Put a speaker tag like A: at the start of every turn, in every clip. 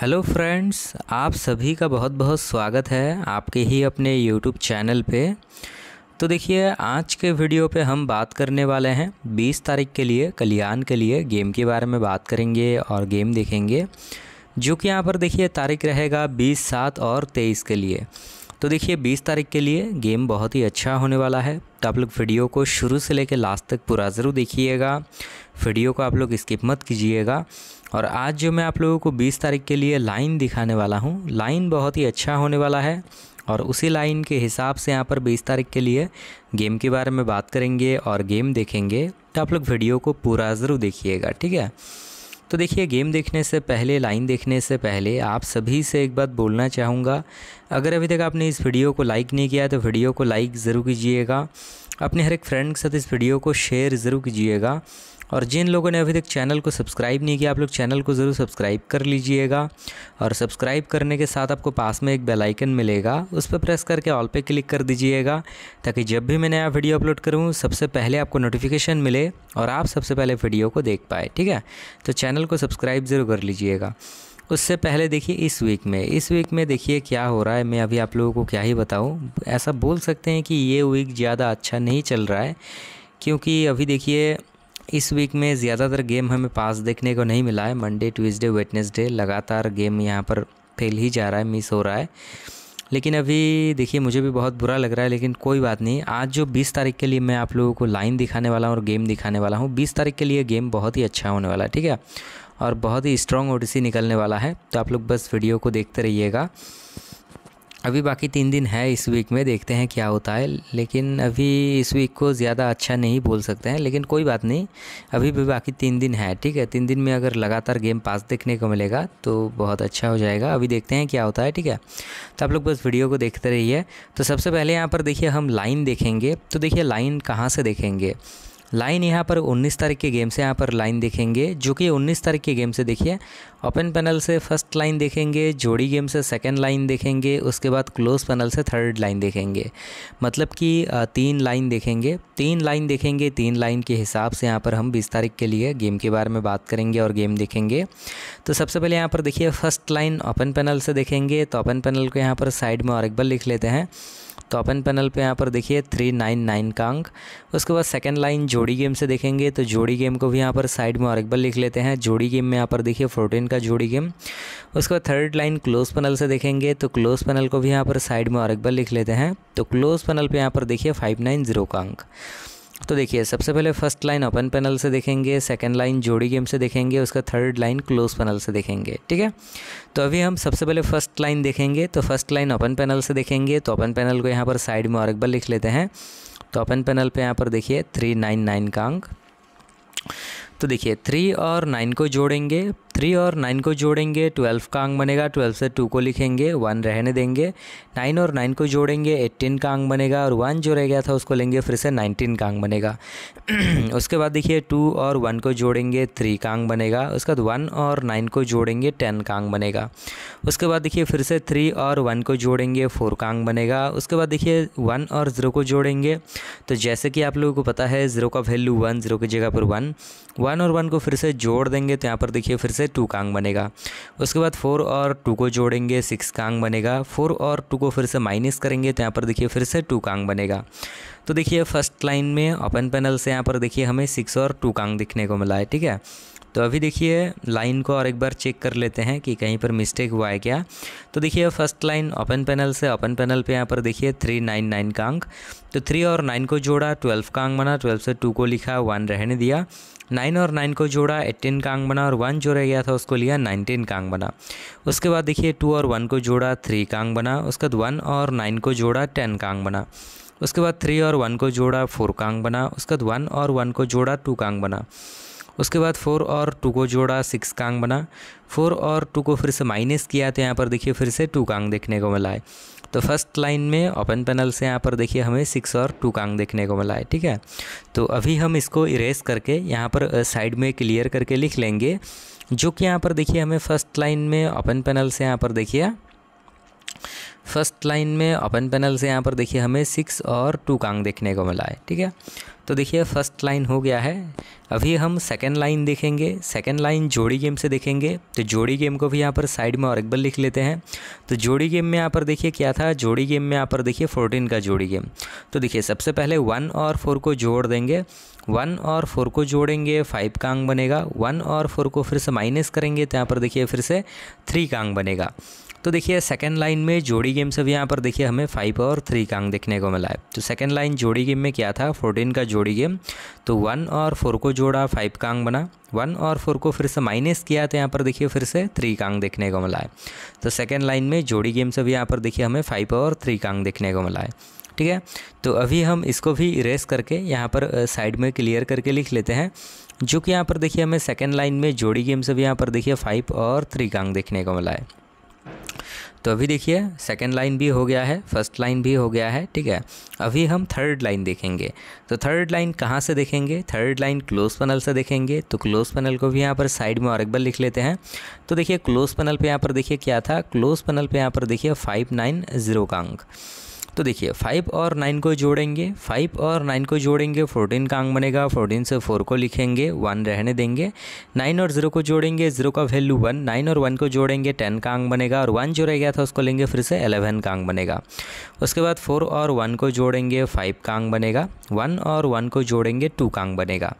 A: hello friends आप सभी का बहुत बहुत स्वागत है आपके ही अपने यूट्यूब चैनल पे तो देखिए आज के वीडियो पे हम बात करने वाले हैं 20 तारीख के लिए कल्याण के लिए गेम के बारे में बात करेंगे और गेम देखेंगे जो कि यहाँ पर देखिए तारीख रहेगा 20 सात और 23 के लिए तो देखिए 20 तारीख के लिए गेम बहुत ही अच्छा होने वाला है तो आप लोग वीडियो को शुरू से लेकर लास्ट तक पूरा ज़रूर देखिएगा वीडियो को आप लोग स्किप मत कीजिएगा और आज जो मैं आप लोगों को 20 तारीख के लिए लाइन दिखाने वाला हूँ लाइन बहुत ही अच्छा होने वाला है और उसी लाइन के हिसाब से यहाँ पर 20 तारीख के लिए गेम के बारे में बात करेंगे और गेम देखेंगे तो आप लोग वीडियो को पूरा ज़रूर देखिएगा ठीक है तो देखिए गेम देखने से पहले लाइन देखने से पहले आप सभी से एक बात बोलना चाहूँगा अगर अभी तक आपने इस वीडियो को लाइक नहीं किया तो वीडियो को लाइक ज़रूर कीजिएगा अपने हर एक फ्रेंड के साथ इस वीडियो को शेयर ज़रूर कीजिएगा और जिन लोगों ने अभी तक चैनल को सब्सक्राइब नहीं किया आप लोग चैनल को ज़रूर सब्सक्राइब कर लीजिएगा और सब्सक्राइब करने के साथ आपको पास में एक बेल आइकन मिलेगा उस पर प्रेस करके ऑल पे क्लिक कर दीजिएगा ताकि जब भी मैं नया वीडियो अपलोड करूँ सबसे पहले आपको नोटिफिकेशन मिले और आप सबसे पहले वीडियो को देख पाए ठीक है तो चैनल को सब्सक्राइब ज़रूर कर लीजिएगा उससे पहले देखिए इस वीक में इस वीक में देखिए क्या हो रहा है मैं अभी आप लोगों को क्या ही बताऊँ ऐसा बोल सकते हैं कि ये वीक ज़्यादा अच्छा नहीं चल रहा है क्योंकि अभी देखिए इस वीक में ज़्यादातर गेम हमें पास देखने को नहीं मिला है मंडे ट्यूसडे वेटनेसडे लगातार गेम यहाँ पर फेल ही जा रहा है मिस हो रहा है लेकिन अभी देखिए मुझे भी बहुत बुरा लग रहा है लेकिन कोई बात नहीं आज जो 20 तारीख के लिए मैं आप लोगों को लाइन दिखाने वाला हूँ और गेम दिखाने वाला हूँ 20 तारीख के लिए गेम बहुत ही अच्छा होने वाला है ठीक है और बहुत ही स्ट्रॉन्ग ओडिसी निकलने वाला है तो आप लोग बस वीडियो को देखते रहिएगा अभी बाकी तीन दिन है इस वीक में देखते हैं क्या होता है लेकिन अभी इस वीक को ज़्यादा अच्छा नहीं बोल सकते हैं लेकिन कोई बात नहीं अभी भी बाकी तीन दिन है ठीक है तीन दिन में अगर लगातार गेम पास देखने को मिलेगा तो बहुत अच्छा हो जाएगा अभी देखते हैं क्या होता है ठीक है तो आप लोग बस वीडियो को देखते रहिए तो सबसे पहले यहाँ पर देखिए हम लाइन देखेंगे तो देखिए लाइन कहाँ से देखेंगे लाइन यहाँ पर 19 तारीख के गेम से यहाँ पर लाइन देखेंगे जो कि 19 तारीख के गेम से देखिए ओपन पैनल से फर्स्ट लाइन देखेंगे जोड़ी गेम से सेकंड लाइन देखेंगे उसके बाद क्लोज पैनल से थर्ड लाइन देखेंगे मतलब कि तीन लाइन देखेंगे तीन लाइन देखेंगे तीन लाइन के हिसाब से यहाँ पर हम बीस तारीख के लिए गेम के बारे में बात करेंगे और गेम देखेंगे तो सबसे पहले यहाँ पर देखिए फर्स्ट लाइन ओपन पैनल से देखेंगे तो ओपन पैनल को यहाँ पर साइड में और एक बार लिख लेते हैं तो ओपन पैनल पे यहाँ पर देखिए थ्री नाइन नाइन का अंक उसके बाद सेकेंड लाइन जोड़ी गेम से देखेंगे तो जोड़ी गेम को भी यहाँ पर साइड में और एक बार लिख लेते हैं जोड़ी गेम में यहाँ पर देखिए फोर्टीन का जोड़ी गेम उसके बाद थर्ड लाइन क्लोज पैनल से देखेंगे तो क्लोज पैनल को भी यहाँ पर साइड में और एक बार लिख लेते हैं तो क्लोज पैनल पर यहाँ पर देखिए फाइव नाइन जीरो का अंक तो देखिए सबसे पहले फर्स्ट लाइन ओपन पैनल से देखेंगे सेकंड लाइन जोड़ी गेम से देखेंगे उसका थर्ड लाइन क्लोज पैनल से देखेंगे ठीक है तो अभी हम सबसे पहले फर्स्ट लाइन देखेंगे तो फर्स्ट लाइन ओपन पैनल से देखेंगे तो ओपन पैनल को यहाँ पर साइड में और एक बार लिख लेते हैं तो ओपन पैनल पर यहाँ पर देखिए थ्री नाइन नाइन का अंक तो देखिए थ्री और नाइन को जोड़ेंगे थ्री और नाइन को जोड़ेंगे ट्वेल्व का अंक बनेगा ट्वेल्व से टू को लिखेंगे वन रहने देंगे नाइन और नाइन को जोड़ेंगे एट्टीन का अंक बनेगा और वन जो रह गया था उसको लेंगे फिर से नाइनटीन का अंक बनेगा उसके बाद देखिए टू और वन को जोड़ेंगे थ्री का अंक बनेगा उसके बाद वन और नाइन को जोड़ेंगे टेन का अंक बनेगा उसके बाद देखिए फिर से थ्री और वन को जोड़ेंगे फोर का अंक बनेगा उसके बाद देखिए वन और ज़ीरो को जोड़ेंगे तो जैसे कि आप लोगों को पता है ज़ीरो का वैल्यू वन ज़ीरो की जगह पर वन वन और वन को फिर से जोड़ देंगे तो यहाँ पर देखिए फिर से से टू कांग बनेगा उसके बाद फोर और टू को जोड़ेंगे सिक्स कांग बनेगा फोर और टू को फिर से माइनस करेंगे तो यहाँ पर देखिए फिर से टू कांग बनेगा तो देखिए फर्स्ट लाइन में ओपन पैनल से यहाँ पर देखिए हमें सिक्स और टू कांग दिखने को मिला है ठीक है तो अभी देखिए लाइन को और एक बार चेक कर लेते हैं कि कहीं पर मिस्टेक हुआ है क्या तो देखिए फर्स्ट लाइन ओपन पैनल से ओपन पैनल पे यहाँ पर देखिए थ्री नाइन नाइन का अंक तो थ्री और नाइन को जोड़ा ट्वेल्व का अंक बना ट्वेल्व से टू को लिखा वन रहने दिया नाइन और नाइन को जोड़ा एट्टीन का अंक बना और वन जो रह गया था उसको लिया नाइनटीन का अंक बना उसके बाद देखिए टू और वन को जोड़ा थ्री का अंक बना उसके बाद वन और नाइन को जोड़ा टेन का अंक बना उसके बाद थ्री और वन को जोड़ा फोर का अंक बना उसके बाद वन और वन को जोड़ा टू का अंक बना उसके बाद फोर और टू को जोड़ा सिक्स का अंक बना फोर और टू को फिर से माइनस किया तो यहाँ पर देखिए फिर से टू का अंक देखने को मिला है तो फर्स्ट लाइन में ओपन पैनल से यहाँ पर देखिए हमें सिक्स और टू कांग देखने को मिला है ठीक है तो अभी हम इसको इरेज करके यहाँ पर साइड में क्लियर करके लिख लेंगे जो कि यहाँ पर देखिए हमें फर्स्ट लाइन में ओपन पैनल से यहाँ पर देखिए फर्स्ट लाइन में ओपन पैनल से यहाँ पर देखिए हमें सिक्स और टू कांग देखने को मिला है ठीक है तो देखिए फर्स्ट लाइन हो गया है अभी हम सेकेंड लाइन देखेंगे सेकेंड लाइन जोड़ी गेम से देखेंगे तो जोड़ी गेम को भी यहाँ पर साइड में और एक बार लिख लेते हैं तो जोड़ी गेम में यहाँ पर देखिए क्या था जोड़ी गेम में यहाँ पर देखिए फोर्टीन का जोड़ी गेम तो देखिए सबसे पहले वन और फोर को जोड़ देंगे वन और फोर को जोड़ेंगे फाइव का अंग बनेगा वन और फोर को फिर से माइनस करेंगे तो यहाँ पर देखिए फिर से थ्री का अंग बनेगा तो देखिए सेकेंड लाइन में जोड़ी गेम से भी यहाँ पर देखिए हमें फाइव और थ्री का अंक देखने को मिला है तो सेकेंड लाइन जोड़ी गेम में क्या था फोर्टीन का जोड़ी गेम तो वन और फोर को जोड़ा फाइव का अंक बना वन और फोर को फिर से माइनस किया तो यहाँ पर देखिए फिर से थ्री का अंक देखने को मिला है तो सेकेंड लाइन में जोड़ी गेम से भी यहाँ पर देखिए हमें फाइव और थ्री का अंक देखने को मिला है ठीक है तो अभी हम इसको भी इरेस करके यहाँ पर साइड में क्लियर करके लिख लेते हैं जो कि यहाँ पर देखिए हमें सेकेंड लाइन में जोड़ी गेम से भी यहाँ पर देखिए फाइव और थ्री का अंक देखने को मिला है तो अभी देखिए सेकेंड लाइन भी हो गया है फर्स्ट लाइन भी हो गया है ठीक है अभी हम थर्ड लाइन देखेंगे तो थर्ड लाइन कहाँ से देखेंगे थर्ड लाइन क्लोज पैनल से देखेंगे तो क्लोज पैनल को भी यहाँ पर साइड में और एक बार लिख लेते हैं तो देखिए क्लोज पैनल पे यहाँ पर देखिए क्या था क्लोज पैनल पे यहाँ पर देखिए फाइव नाइन ज़ीरो का अंक तो देखिए फाइव और नाइन को जोड़ेंगे फाइव और नाइन को जोड़ेंगे फोर्टीन का अंक बनेगा फोर्टीन से फोर को लिखेंगे वन रहने देंगे नाइन और जीरो को जोड़ेंगे जीरो का वैल्यू वन नाइन और वन को जोड़ेंगे टेन का अंक बनेगा और वन जो रह गया था उसको लेंगे फिर से एलेवन का अंक बनेगा उसके बाद फोर और वन को जोड़ेंगे फाइव का अंक बनेगा वन और वन को जोड़ेंगे टू का अंक बनेगा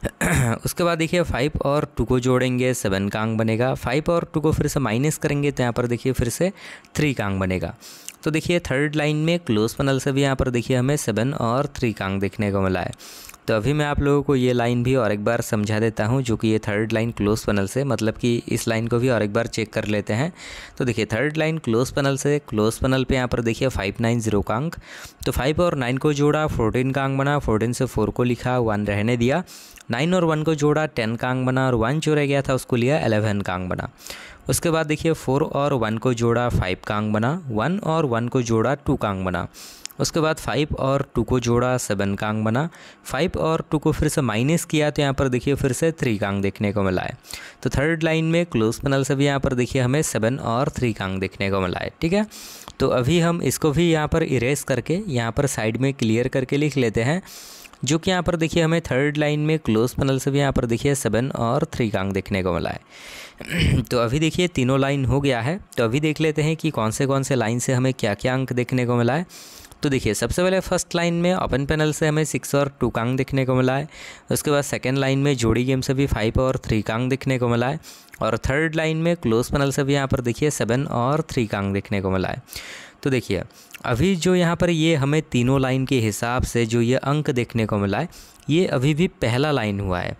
A: उसके बाद देखिए फाइव और टू को जोड़ेंगे सेवन का अंक बनेगा फाइव और टू को फिर से माइनस करेंगे तो यहाँ पर देखिए फिर से थ्री का अंक बनेगा तो देखिए थर्ड लाइन में क्लोज पनल से भी यहाँ पर देखिए हमें सेवन और थ्री कांग देखने को मिला है तो अभी मैं आप लोगों को ये लाइन भी और एक बार समझा देता हूँ जो कि ये थर्ड लाइन क्लोज पनल से मतलब कि इस लाइन को भी और एक बार चेक कर लेते हैं तो देखिए थर्ड लाइन क्लोज पनल से क्लोज पनल पे यहाँ पर देखिए फाइव नाइन जीरो का अंक तो फाइव और नाइन को जोड़ा फोर्टीन का अंक बना फोर्टीन से फोर को लिखा वन रहने दिया नाइन और वन को जोड़ा टेन का अंक बना और वन जो रह गया था उसको लिया एलेवन का अंक बना उसके बाद देखिए फोर और वन को जोड़ा फाइव कांग बना वन और वन को जोड़ा टू कांग बना उसके बाद फाइव और टू को जोड़ा सेवन कांग बना फाइव और टू को फिर से माइनस किया तो यहाँ पर देखिए फिर से थ्री कांग देखने को मिला है तो थर्ड लाइन में क्लोज पनल से भी यहाँ पर देखिए हमें सेवन और थ्री कांग देखने को मिला है ठीक है तो अभी हम इसको भी यहाँ पर इरेज करके यहाँ पर साइड में क्लियर करके लिख लेते हैं जो कि यहाँ पर देखिए हमें थर्ड लाइन में क्लोज पैनल से भी यहाँ पर देखिए सेवन और थ्री कांग देखने को मिला है तो अभी देखिए तीनों लाइन हो गया है तो अभी देख लेते हैं कि कौन से कौन से लाइन से हमें क्या क्या अंक देखने को मिला है तो देखिए सबसे पहले फर्स्ट लाइन में ओपन पैनल से हमें सिक्स और टू कांग देखने को मिला है उसके बाद सेकेंड लाइन में जोड़ी गेम से भी फाइव और थ्री कांग देखने को मिला है और थर्ड लाइन में क्लोज पैनल से भी यहाँ पर देखिए सेवन और थ्री कांग देखने को मिला है तो देखिए अभी जो यहाँ पर ये हमें तीनों लाइन के हिसाब से जो ये अंक देखने को मिला है ये अभी भी पहला लाइन हुआ है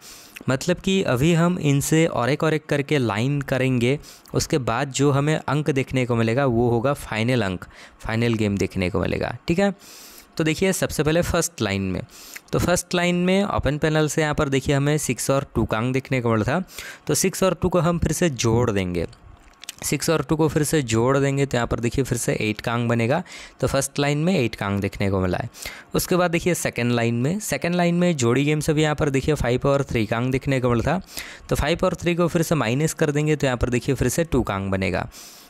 A: मतलब कि अभी हम इनसे और एक और एक करके लाइन करेंगे उसके बाद जो हमें अंक देखने को मिलेगा वो होगा फाइनल अंक फाइनल गेम देखने को मिलेगा ठीक है तो देखिए सबसे पहले फर्स्ट लाइन में तो फर्स्ट लाइन में ओपन पैनल से यहाँ पर देखिए हमें सिक्स और टू का अंक देखने को मिला था तो सिक्स और टू को हम फिर से जोड़ देंगे सिक्स और टू को फिर से जोड़ देंगे तो यहाँ पर देखिए फिर से एट का बनेगा तो फर्स्ट लाइन में एट का देखने को मिला है उसके बाद देखिए सेकेंड लाइन में सेकेंड लाइन में जोड़ी गेम से भी यहाँ पर देखिए फाइव और थ्री का देखने को मिला था तो फाइव और थ्री को फिर से माइनस कर देंगे तो यहाँ पर देखिए फिर से टू का बनेगा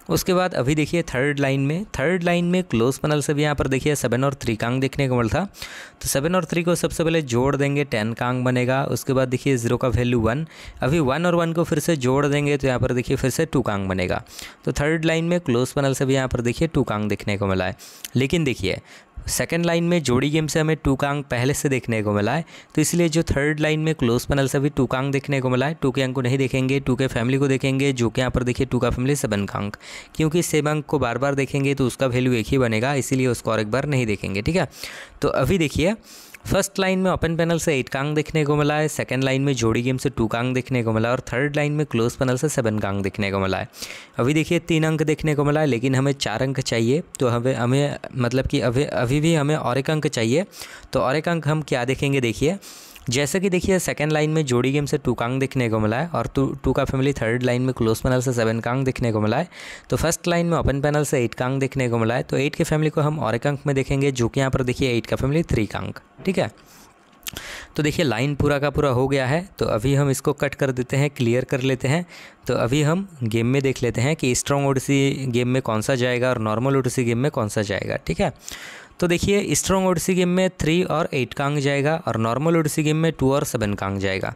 A: उसके बाद अभी देखिए थर्ड लाइन में थर्ड लाइन में क्लोज पनल से भी यहाँ पर देखिए सेवन और थ्री कांग देखने को मिलता तो सेवन और थ्री को सबसे पहले जोड़ देंगे टेन कांग बनेगा उसके बाद देखिए जीरो का वैल्यू वन अभी वन और वन को फिर से जोड़ देंगे तो यहाँ पर देखिए फिर से टू कांग बनेगा तो थर्ड लाइन में क्लोज पनल से भी यहाँ पर देखिए टू कांग देखने को मिला है लेकिन देखिए सेकेंड लाइन में जोड़ी गेम से हमें टूकांग पहले से देखने को मिला है तो इसलिए जो थर्ड लाइन में क्लोज पैनल से भी टूकांग देखने को मिला है टू के अंक को नहीं देखेंगे टू के फैमिली को देखेंगे जो के यहाँ पर देखिए टू का फैमिली सेवन का अंक क्योंकि सेवन अंक को बार बार देखेंगे तो उसका वैल्यू एक ही बनेगा इसीलिए उसको और एक बार नहीं देखेंगे ठीक है तो अभी देखिए फर्स्ट लाइन में ओपन पैनल से एट कांग देखने को मिला है सेकंड लाइन में जोड़ी गेम से टू कांग देखने को मिला और थर्ड लाइन में क्लोज पैनल से सेवन कांग देखने को मिला है अभी देखिए तीन अंक देखने को मिला है लेकिन हमें चार अंक चाहिए तो हमें हमें मतलब कि अभी अभी भी हमें और एक अंक चाहिए तो और एक अंक हम क्या देखेंगे देखिए जैसे कि देखिए सेकेंड लाइन में जोड़ी गेम से टू कांग देखने को मिला है और टू टू का फैमिली थर्ड लाइन में क्लोज पैनल से सेवन कांग देखने को मिला है तो फर्स्ट लाइन में ओपन पैनल से एट कांग देखने को मिला है तो एट के फैमिली को हम और एक अंक में देखेंगे जो कि यहाँ पर देखिए एट का फैमिली थ्री कांग ठीक है तो देखिए लाइन पूरा का पूरा हो गया है तो अभी हम इसको कट कर देते हैं क्लियर कर लेते हैं तो अभी हम गेम में देख लेते हैं कि स्ट्रॉन्ग ओडिसी गेम में कौन सा जाएगा और नॉर्मल ओडिसी गेम में कौन सा जाएगा ठीक है तो देखिए स्ट्रॉन्ग ओडिसी गेम में थ्री और एट का अंक जाएगा और नॉर्मल ओडिसी गेम में टू और सेवन का अंक जाएगा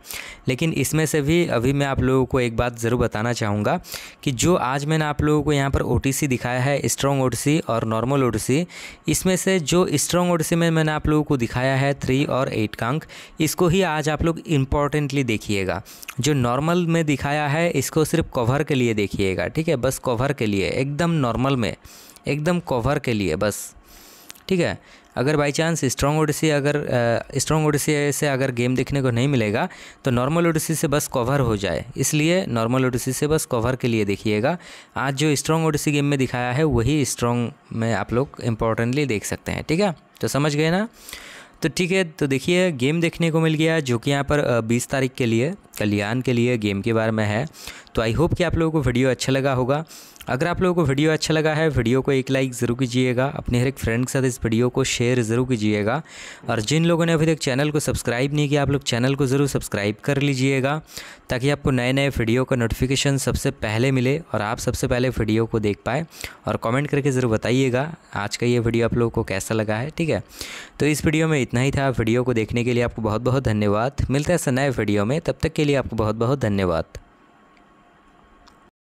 A: लेकिन इसमें से भी अभी मैं आप लोगों को एक बात ज़रूर बताना चाहूँगा कि जो आज मैंने आप लोगों को यहाँ पर ओ दिखाया है स्ट्रॉन्ग ओडिसी और नॉर्मल ओडिसी इसमें से जो स्ट्रॉन्ग ओडिसी में मैंने आप लोगों को दिखाया है थ्री और एट का अंक इसको ही आज आप लोग इम्पॉर्टेंटली देखिएगा जो नॉर्मल में दिखाया है इसको सिर्फ कवर के लिए देखिएगा ठीक है बस कवर के लिए एकदम नॉर्मल में एकदम कवर के लिए बस ठीक है अगर बाई चांस स्ट्रॉन्ग ओडिसी अगर स्ट्रॉन्ग ओडिसी से अगर गेम देखने को नहीं मिलेगा तो नॉर्मल ओडिसी से बस कवर हो जाए इसलिए नॉर्मल ओडिसी से बस कवर के लिए देखिएगा आज जो स्ट्रॉन्ग ओडिसी गेम में दिखाया है वही स्ट्रॉन्ग में आप लोग इंपॉर्टेंटली देख सकते हैं ठीक है तो समझ गए ना तो ठीक है तो देखिए गेम देखने को मिल गया जो कि यहाँ पर 20 तारीख के लिए कल्याण के लिए गेम के बारे में है तो आई होप कि आप लोगों को वीडियो अच्छा लगा होगा अगर आप लोगों को वीडियो अच्छा लगा है वीडियो को एक लाइक ज़रूर कीजिएगा अपने हर एक फ्रेंड के साथ इस वीडियो को शेयर ज़रूर कीजिएगा और जिन लोगों ने अभी तक चैनल को सब्सक्राइब नहीं किया आप लोग चैनल को ज़रूर सब्सक्राइब कर लीजिएगा ताकि आपको नए नए वीडियो का नोटिफिकेशन सबसे पहले मिले और आप सबसे पहले वीडियो को देख पाए और कमेंट करके ज़रूर बताइएगा आज का ये वीडियो आप लोगों को कैसा लगा है ठीक है तो इस वीडियो में इतना ही था वीडियो को देखने के लिए आपको बहुत बहुत धन्यवाद मिलता है ऐसा नए वीडियो में तब तक के लिए आपको बहुत बहुत धन्यवाद